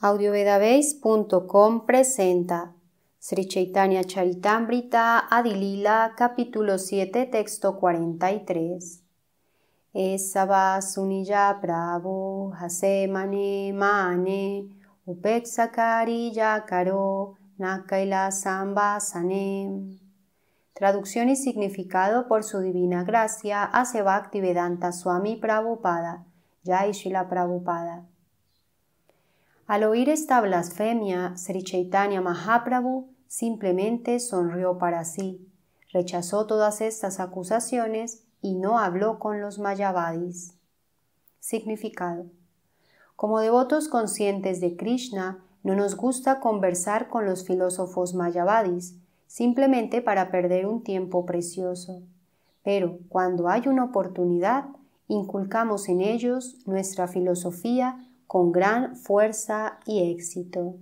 audiovedabase.com presenta Sri Chaitanya Charitamrita Adilila capítulo 7 texto 43 va suniya pravo hasemane mane mane upeksakari yakaro nakaila sanem. Traducción y significado por su divina gracia hace Vedanta Swami Prabhupada, Jai Prabhupada. Al oír esta blasfemia, Sri Chaitanya Mahaprabhu simplemente sonrió para sí, rechazó todas estas acusaciones y no habló con los mayavadis. Significado. Como devotos conscientes de Krishna, no nos gusta conversar con los filósofos mayavadis, simplemente para perder un tiempo precioso. Pero cuando hay una oportunidad, inculcamos en ellos nuestra filosofía con gran fuerza y éxito.